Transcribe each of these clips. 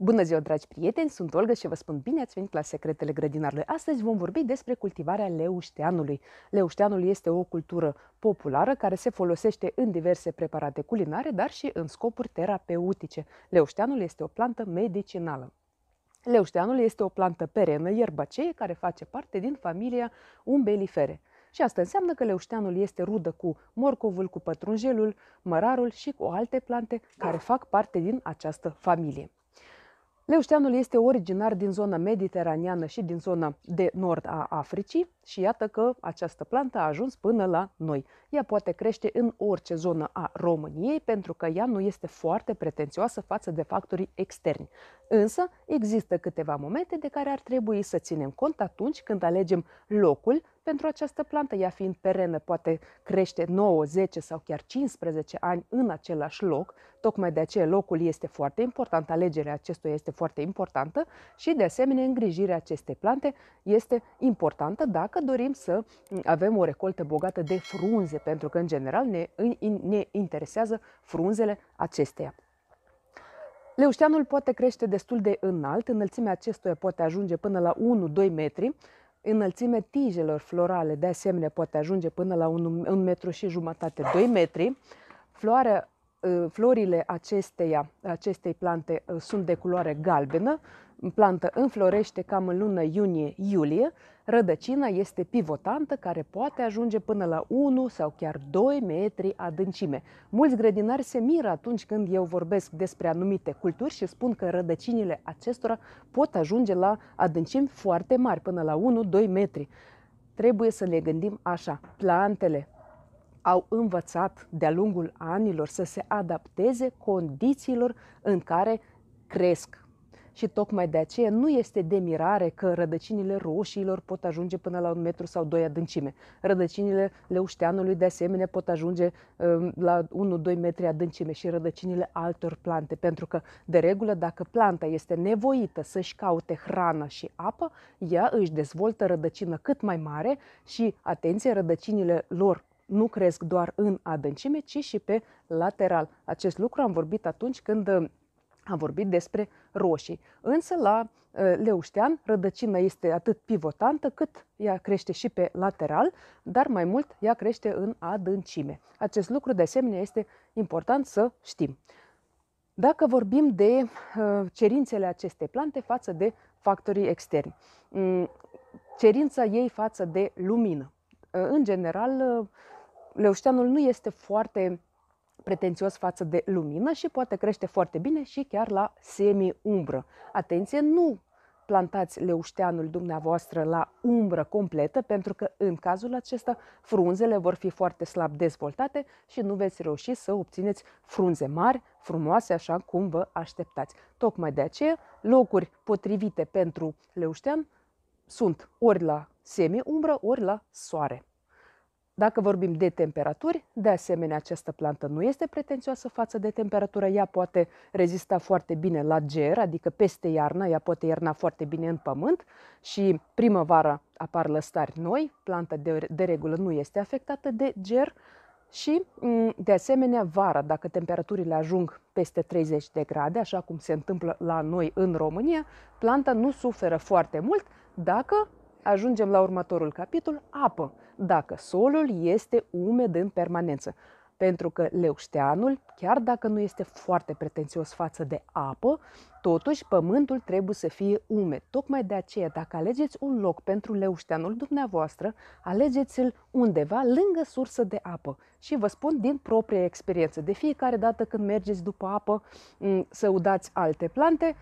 Bună ziua, dragi prieteni! Sunt Olga și vă spun bine ați venit la Secretele Grădinarului. Astăzi vom vorbi despre cultivarea leușteanului. Leușteanul este o cultură populară care se folosește în diverse preparate culinare, dar și în scopuri terapeutice. Leușteanul este o plantă medicinală. Leușteanul este o plantă perenă, ierbacee, care face parte din familia umbelifere. Și asta înseamnă că leușteanul este rudă cu morcovul, cu pătrunjelul, mărarul și cu alte plante care fac parte din această familie. Leușteanul este originar din zona mediteraneană și din zona de nord a Africii și iată că această plantă a ajuns până la noi. Ea poate crește în orice zonă a României pentru că ea nu este foarte pretențioasă față de factorii externi. Însă există câteva momente de care ar trebui să ținem cont atunci când alegem locul pentru această plantă, ea fiind perenă, poate crește 9, 10 sau chiar 15 ani în același loc, tocmai de aceea locul este foarte important, alegerea acestuia este foarte importantă și de asemenea îngrijirea acestei plante este importantă dacă dorim să avem o recoltă bogată de frunze, pentru că în general ne, ne interesează frunzele acesteia. Leușteanul poate crește destul de înalt, înălțimea acestuia poate ajunge până la 1-2 metri, înălțime tijelor florale de asemenea poate ajunge până la un, un metru și jumătate, 2 metri. Floarea, uh, florile acesteia, acestei plante uh, sunt de culoare galbenă Planta înflorește cam în luna iunie-iulie, rădăcina este pivotantă care poate ajunge până la 1 sau chiar 2 metri adâncime. Mulți grădinari se miră atunci când eu vorbesc despre anumite culturi și spun că rădăcinile acestora pot ajunge la adâncimi foarte mari, până la 1-2 metri. Trebuie să ne gândim așa, plantele au învățat de-a lungul anilor să se adapteze condițiilor în care cresc și tocmai de aceea nu este de mirare că rădăcinile roșiilor pot ajunge până la un metru sau doi adâncime. Rădăcinile leușteanului de asemenea pot ajunge um, la 1-2 metri adâncime și rădăcinile altor plante, pentru că de regulă dacă planta este nevoită să-și caute hrană și apă, ea își dezvoltă rădăcină cât mai mare și, atenție, rădăcinile lor nu cresc doar în adâncime, ci și pe lateral. Acest lucru am vorbit atunci când a vorbit despre roșii. Însă la ă, leuștean rădăcina este atât pivotantă cât ea crește și pe lateral, dar mai mult ea crește în adâncime. Acest lucru de asemenea este important să știm. Dacă vorbim de ă, cerințele acestei plante față de factorii externi, mm, cerința ei față de lumină. Ă, în general, leușteanul nu este foarte pretențios față de lumină și poate crește foarte bine și chiar la semi-umbră. Atenție, nu plantați leușteanul dumneavoastră la umbră completă, pentru că în cazul acesta frunzele vor fi foarte slab dezvoltate și nu veți reuși să obțineți frunze mari, frumoase, așa cum vă așteptați. Tocmai de aceea, locuri potrivite pentru leuștean sunt ori la semi-umbră, ori la soare. Dacă vorbim de temperaturi, de asemenea, această plantă nu este pretențioasă față de temperatură. Ea poate rezista foarte bine la ger, adică peste iarnă, ea poate ierna foarte bine în pământ și primăvara apar lăstari noi, planta de, de regulă nu este afectată de ger și, mm, de asemenea, vara, dacă temperaturile ajung peste 30 de grade, așa cum se întâmplă la noi în România, planta nu suferă foarte mult dacă ajungem la următorul capitol, apă dacă solul este umed în permanență. Pentru că leușteanul, chiar dacă nu este foarte pretențios față de apă, totuși pământul trebuie să fie umed. Tocmai de aceea, dacă alegeți un loc pentru leușteanul dumneavoastră, alegeți-l undeva lângă sursă de apă. Și vă spun din proprie experiență, de fiecare dată când mergeți după apă mm, să udați alte plante,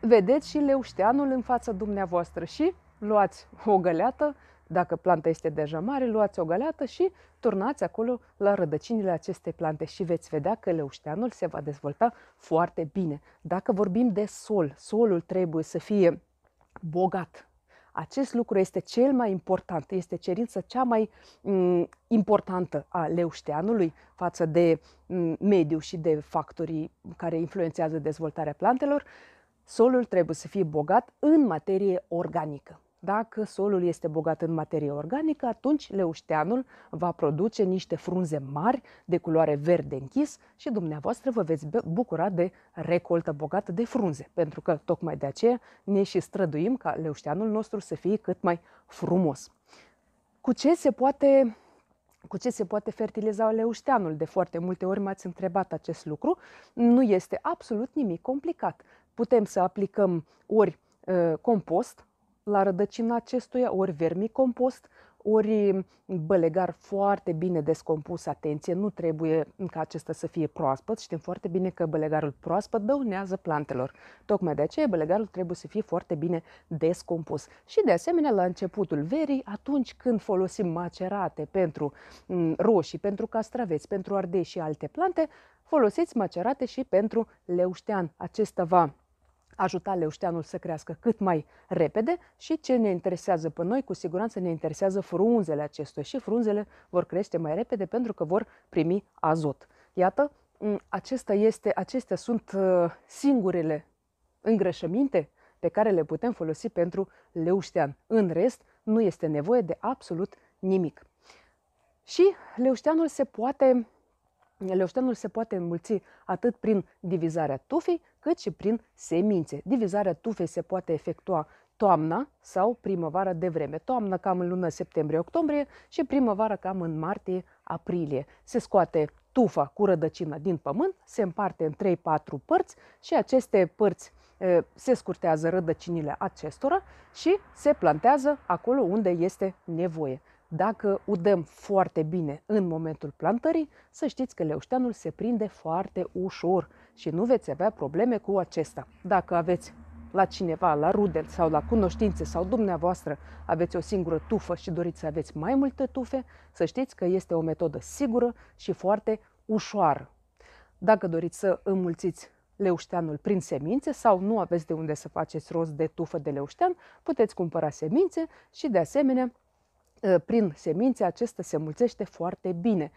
vedeți și leușteanul în fața dumneavoastră și luați o găleată, dacă planta este deja mare, luați o galeată și turnați acolo la rădăcinile acestei plante și veți vedea că leușteanul se va dezvolta foarte bine. Dacă vorbim de sol, solul trebuie să fie bogat. Acest lucru este cel mai important, este cerința cea mai mm, importantă a leușteanului față de mm, mediu și de factorii care influențează dezvoltarea plantelor. Solul trebuie să fie bogat în materie organică. Dacă solul este bogat în materie organică, atunci leușteanul va produce niște frunze mari de culoare verde închis și dumneavoastră vă veți bucura de recoltă bogată de frunze, pentru că tocmai de aceea ne și străduim ca leușteanul nostru să fie cât mai frumos. Cu ce se poate cu ce se poate fertiliza leușteanul? De foarte multe ori m-ați întrebat acest lucru. Nu este absolut nimic complicat. Putem să aplicăm ori ă, compost, la rădăcina acestuia, ori vermicompost, ori mm, bălegar foarte bine descompus, atenție, nu trebuie ca acesta să fie proaspăt. Știm foarte bine că bălegarul proaspăt dăunează plantelor. Tocmai de aceea bălegarul trebuie să fie foarte bine descompus. Și de asemenea, la începutul verii, atunci când folosim macerate pentru mm, roșii, pentru castraveți, pentru ardei și alte plante, folosiți macerate și pentru leuștean. Acesta va ajuta leușteanul să crească cât mai repede și ce ne interesează pe noi, cu siguranță ne interesează frunzele acestuia și frunzele vor crește mai repede pentru că vor primi azot. Iată, acesta este, acestea sunt uh, singurele îngrășăminte pe care le putem folosi pentru leuștean. În rest, nu este nevoie de absolut nimic. Și leușteanul se poate, leușteanul se poate înmulți atât prin divizarea tufii, cât și prin semințe. Divizarea tufei se poate efectua toamna sau primăvara de vreme. Toamna cam în luna septembrie-octombrie și primăvara cam în martie-aprilie. Se scoate tufa cu rădăcina din pământ, se împarte în 3-4 părți și aceste părți se scurtează rădăcinile acestora și se plantează acolo unde este nevoie. Dacă udăm foarte bine în momentul plantării, să știți că leușteanul se prinde foarte ușor și nu veți avea probleme cu acesta. Dacă aveți la cineva, la rudel sau la cunoștințe sau dumneavoastră aveți o singură tufă și doriți să aveți mai multe tufe, să știți că este o metodă sigură și foarte ușoară. Dacă doriți să înmulțiți leușteanul prin semințe sau nu aveți de unde să faceți rost de tufă de leuștean, puteți cumpăra semințe și de asemenea Ă, prin semințe acesta se mulțește foarte bine.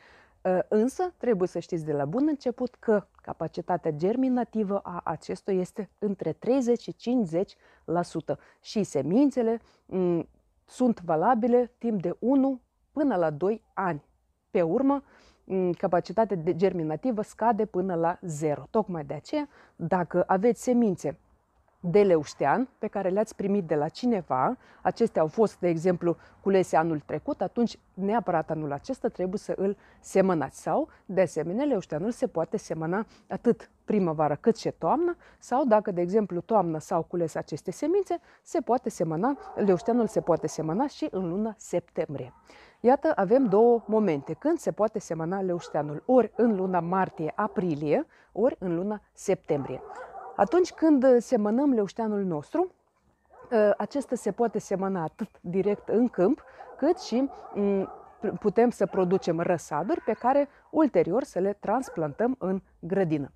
Ă, însă, trebuie să știți de la bun început că capacitatea germinativă a acestuia este între 30 și 50% și semințele mm, sunt valabile timp de 1 până la 2 ani. Pe urmă, mm, capacitatea germinativă scade până la 0. Tocmai de aceea, dacă aveți semințe de leuștean pe care le-ați primit de la cineva. Acestea au fost, de exemplu, culese anul trecut, atunci neapărat anul acesta trebuie să îl semănați. Sau, de asemenea, leușteanul se poate semăna atât primăvară cât și toamnă, sau dacă, de exemplu, toamnă sau cules aceste semințe, se poate semăna, leușteanul se poate semăna și în luna septembrie. Iată, avem două momente, când se poate semăna leușteanul, ori în luna martie-aprilie, ori în luna septembrie. Atunci când semănăm leușteanul nostru, ă, acesta se poate semăna atât direct în câmp, cât și putem să producem răsaduri pe care ulterior să le transplantăm în grădină.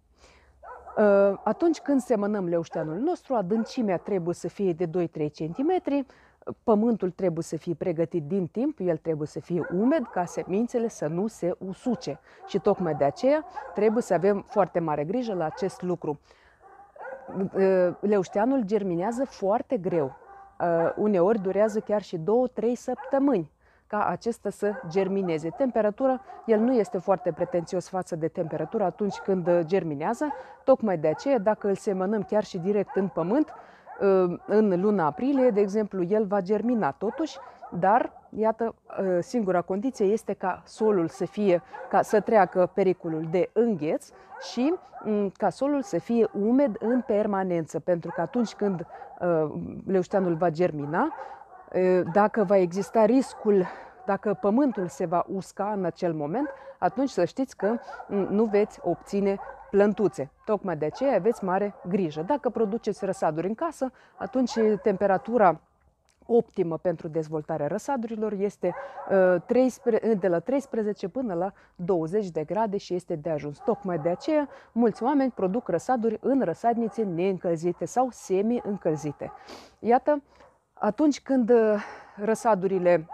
Ă, atunci când semănăm leușteanul nostru, adâncimea trebuie să fie de 2-3 cm, pământul trebuie să fie pregătit din timp, el trebuie să fie umed ca semințele să nu se usuce. Și tocmai de aceea trebuie să avem foarte mare grijă la acest lucru. Ă, leușteanul germinează foarte greu. Ă, uneori durează chiar și 2-3 săptămâni ca acesta să germineze. Temperatura, el nu este foarte pretențios față de temperatură atunci când germinează, tocmai de aceea dacă îl semănăm chiar și direct în pământ, ă, în luna aprilie, de exemplu, el va germina totuși, dar iată, ă, singura condiție este ca solul să fie, ca să treacă pericolul de îngheț și ca solul să fie umed în permanență, pentru că atunci când ă, leușteanul va germina, ă, dacă va exista riscul dacă pământul se va usca în acel moment, atunci să știți că nu veți obține plântuțe. Tocmai de aceea aveți mare grijă. Dacă produceți răsaduri în casă, atunci temperatura optimă pentru dezvoltarea răsadurilor este ă, de la 13 până la 20 de grade și este de ajuns. Tocmai de aceea, mulți oameni produc răsaduri în răsadnițe neîncălzite sau semi-încălzite. Iată, atunci când ă, răsadurile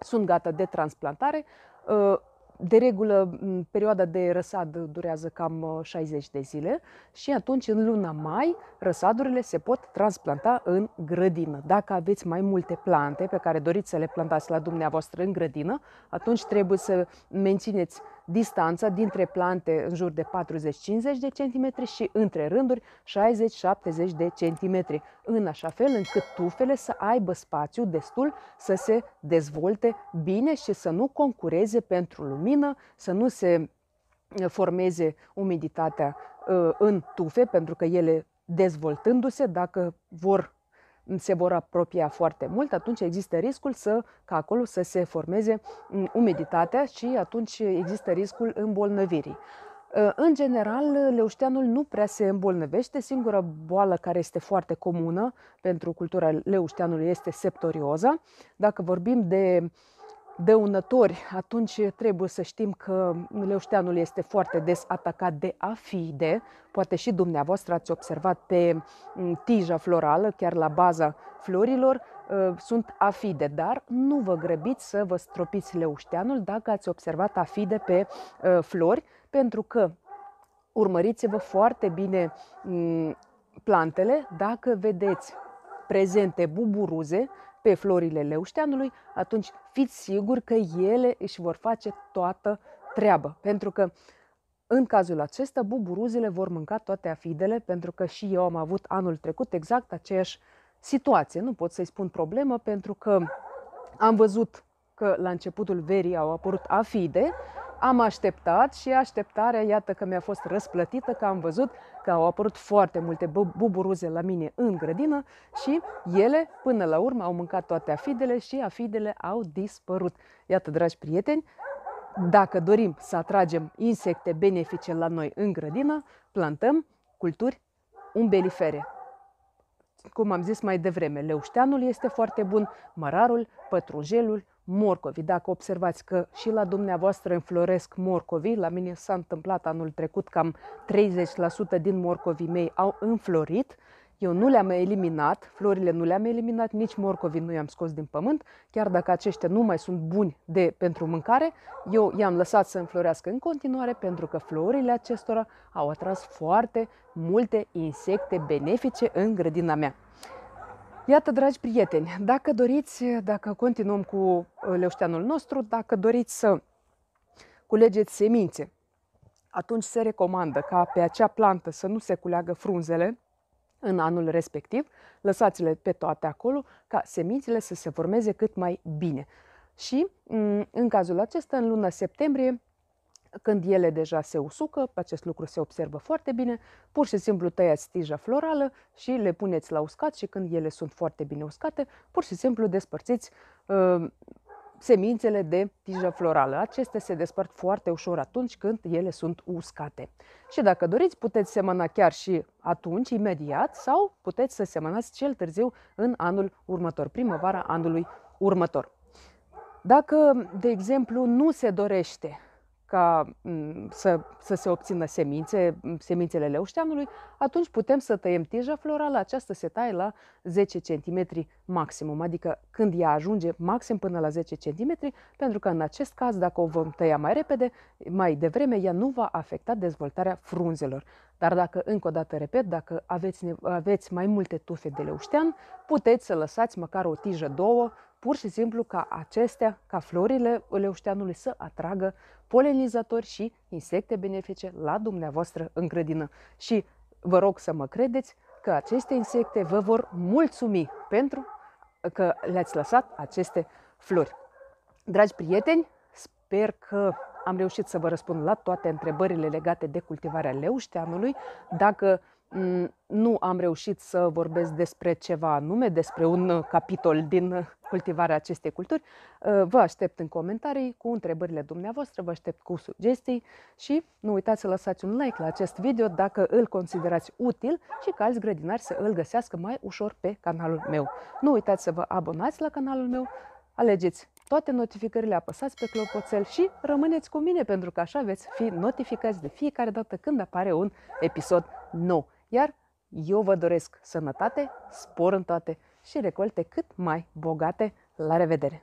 sunt gata de transplantare, ă, de regulă, perioada de răsad durează cam 60 uh, de zile și atunci, în luna mai, răsadurile se pot transplanta în grădină. Dacă aveți mai multe plante pe care doriți să le plantați la dumneavoastră în grădină, atunci trebuie să mențineți distanța dintre plante în jur de 40-50 de centimetri și între rânduri 60-70 de centimetri, în așa fel încât tufele să aibă spațiu destul să se dezvolte bine și să nu concureze pentru lumină, să nu se formeze umiditatea în tufe, pentru că ele dezvoltându-se, dacă vor se vor apropia foarte mult, atunci există riscul să, ca acolo să se formeze mm, umiditatea și atunci există riscul îmbolnăvirii. Ă, în general, leușteanul nu prea se îmbolnăvește. Singura boală care este foarte comună pentru cultura leușteanului este septorioza. Dacă vorbim de uh, dăunători, atunci trebuie să știm că leușteanul este foarte des atacat de afide. Poate și dumneavoastră ați observat pe mm, tija florală, chiar la baza florilor, uh, sunt afide, dar nu vă grăbiți să vă stropiți leușteanul dacă ați observat afide pe uh, flori, pentru că urmăriți-vă foarte bine mm, plantele dacă vedeți prezente buburuze, pe florile leușteanului, atunci fiți siguri că ele își vor face toată treaba, Pentru că în cazul acesta, buburuzele vor mânca toate afidele, pentru că și eu am avut anul trecut exact aceeași situație. Nu pot să-i spun problemă, pentru că am văzut că la începutul verii au apărut afide am așteptat și așteptarea, iată că mi-a fost răsplătită, că am văzut că au apărut foarte multe buburuze la mine în grădină și ele, până la urmă, au mâncat toate afidele și afidele au dispărut. Iată, dragi prieteni, dacă dorim să atragem insecte benefice la noi în grădină, plantăm culturi umbelifere. Cum am zis mai devreme, leușteanul este foarte bun, mărarul, pătrunjelul, morcovii. Dacă observați că și la dumneavoastră înfloresc morcovii, la mine s-a întâmplat anul trecut cam 30% din morcovii mei au înflorit, eu nu le-am eliminat, florile nu le-am eliminat, nici morcovii nu i-am scos din pământ, chiar dacă aceștia nu mai sunt buni de, pentru mâncare, eu i-am lăsat să înflorească în continuare pentru că florile acestora au atras foarte multe insecte benefice în grădina mea. Iată, dragi prieteni, dacă doriți, dacă continuăm cu uh, leușteanul nostru, dacă doriți să culegeți semințe, atunci se recomandă ca pe acea plantă să nu se culeagă frunzele în anul respectiv, lăsați-le pe toate acolo ca semințele să se formeze cât mai bine. Și, mm, în cazul acesta, în luna septembrie, când ele deja se usucă, acest lucru se observă foarte bine, pur și simplu tăiați tija florală și le puneți la uscat și când ele sunt foarte bine uscate, pur și simplu despărțiți uh, semințele de tija florală. Acestea se despart foarte ușor atunci când ele sunt uscate. Și dacă doriți, puteți semăna chiar și atunci, imediat, sau puteți să semănați cel târziu în anul următor, primăvara anului următor. Dacă, de exemplu, nu se dorește ca să, să se obțină semințe, semințele leușteanului, atunci putem să tăiem tija florală, aceasta se taie la 10 cm maximum, adică când ea ajunge maxim până la 10 cm, pentru că în acest caz, dacă o vom tăia mai repede, mai devreme, ea nu va afecta dezvoltarea frunzelor. Dar dacă, încă o dată repet, dacă aveți, aveți mai multe tufe de leuștean, puteți să lăsați măcar o tijă, două, pur și simplu ca acestea, ca florile leușteanului să atragă polenizatori și insecte benefice la dumneavoastră în grădină. Și vă rog să mă credeți că aceste insecte vă vor mulțumi pentru că le-ați lăsat aceste flori. Dragi prieteni, sper că am reușit să vă răspund la toate întrebările legate de cultivarea leușteanului. Dacă Mm, nu am reușit să vorbesc despre ceva anume, despre un uh, capitol din uh, cultivarea acestei culturi. Uh, vă aștept în comentarii cu întrebările dumneavoastră, vă aștept cu sugestii și nu uitați să lăsați un like la acest video dacă îl considerați util și ca alți grădinari să îl găsească mai ușor pe canalul meu. Nu uitați să vă abonați la canalul meu, alegeți toate notificările apăsați pe clopoțel și rămâneți cu mine pentru că așa veți fi notificați de fiecare dată când apare un episod nou. Iar eu vă doresc sănătate, spor în toate și recolte cât mai bogate. La revedere!